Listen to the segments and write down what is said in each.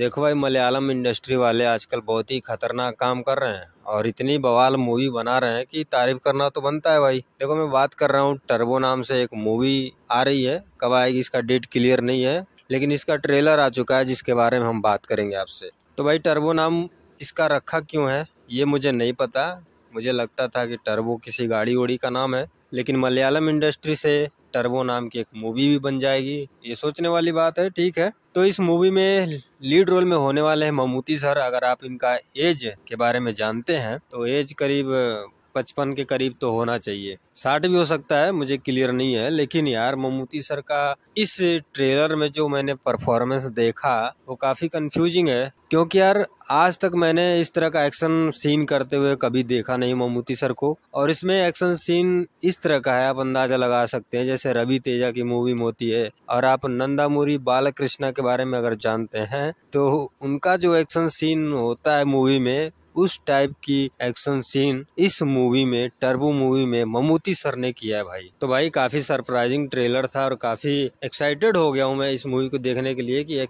देखो भाई मलयालम इंडस्ट्री वाले आजकल बहुत ही खतरनाक काम कर रहे हैं और इतनी बवाल मूवी बना रहे हैं कि तारीफ करना तो बनता है भाई देखो मैं बात कर रहा हूँ टर्बो नाम से एक मूवी आ रही है कब आएगी इसका डेट क्लियर नहीं है लेकिन इसका ट्रेलर आ चुका है जिसके बारे में हम बात करेंगे आपसे तो भाई टर्बो नाम इसका रखा क्यों है ये मुझे नहीं पता मुझे लगता था कि टर्बो किसी गाड़ी उड़ी का नाम है लेकिन मलयालम इंडस्ट्री से टर्बो नाम की एक मूवी भी बन जाएगी ये सोचने वाली बात है ठीक है तो इस मूवी में लीड रोल में होने वाले हैं ममूती सर अगर आप इनका एज के बारे में जानते हैं तो एज करीब पचपन के करीब तो होना चाहिए साठ भी हो सकता है मुझे क्लियर नहीं है लेकिन यार ममूती सर का इस ट्रेलर में जो मैंने परफॉर्मेंस देखा वो काफ़ी कंफ्यूजिंग है क्योंकि यार आज तक मैंने इस तरह का एक्शन सीन करते हुए कभी देखा नहीं ममूती सर को और इसमें एक्शन सीन इस तरह का है आप अंदाजा लगा सकते हैं जैसे रवि तेजा की मूवी में होती है और आप नंदामुरी बालकृष्णा के बारे में अगर जानते हैं तो उनका जो एक्शन सीन होता है मूवी में उस टाइप की एक्शन सीन इस मूवी में टर्बो मूवी में ममूती सर ने किया है भाई तो भाई काफी सरप्राइजिंग ट्रेलर था और काफी एक्साइटेड हो गया हूँ मैं इस मूवी को देखने के लिए कि आ,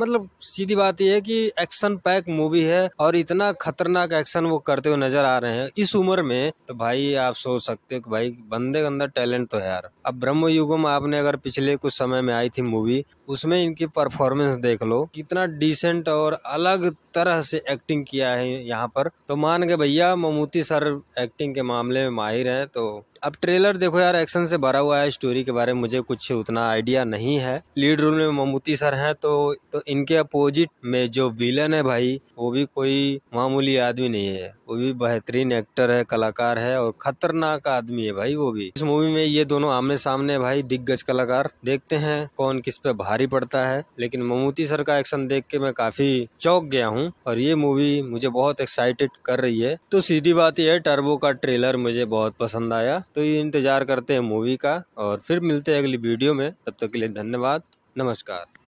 मतलब सीधी बात यह है कि एक्शन पैक मूवी है और इतना खतरनाक एक्शन वो करते हुए नजर आ रहे हैं इस उम्र में तो भाई आप सोच सकते हो कि भाई बंदे के अंदर टैलेंट तो है यार अब ब्रह्म युगम आपने अगर पिछले कुछ समय में आई थी मूवी उसमें इनकी परफॉर्मेंस देख लो कितना डिसेंट और अलग तरह से एक्टिंग किया है यहाँ पर तो मान के भैया ममूती सर एक्टिंग के मामले में माहिर हैं तो अब ट्रेलर देखो यार एक्शन से भरा हुआ है स्टोरी के बारे में मुझे कुछ उतना आइडिया नहीं है लीड रोल में ममूती सर हैं तो तो इनके अपोजिट में जो विलन है भाई वो भी कोई मामूली आदमी नहीं है वो भी बेहतरीन एक्टर है कलाकार है और खतरनाक आदमी है भाई वो भी इस मूवी में ये दोनों आमने सामने भाई दिग्गज कलाकार देखते हैं कौन किस पे भारी पड़ता है लेकिन ममूती सर का एक्शन देख के मैं काफी चौक गया हूँ और ये मूवी मुझे बहुत एक्साइटेड कर रही है तो सीधी बात यह है टर्बो का ट्रेलर मुझे बहुत पसंद आया तो ये इंतज़ार करते हैं मूवी का और फिर मिलते हैं अगली वीडियो में तब तक के लिए धन्यवाद नमस्कार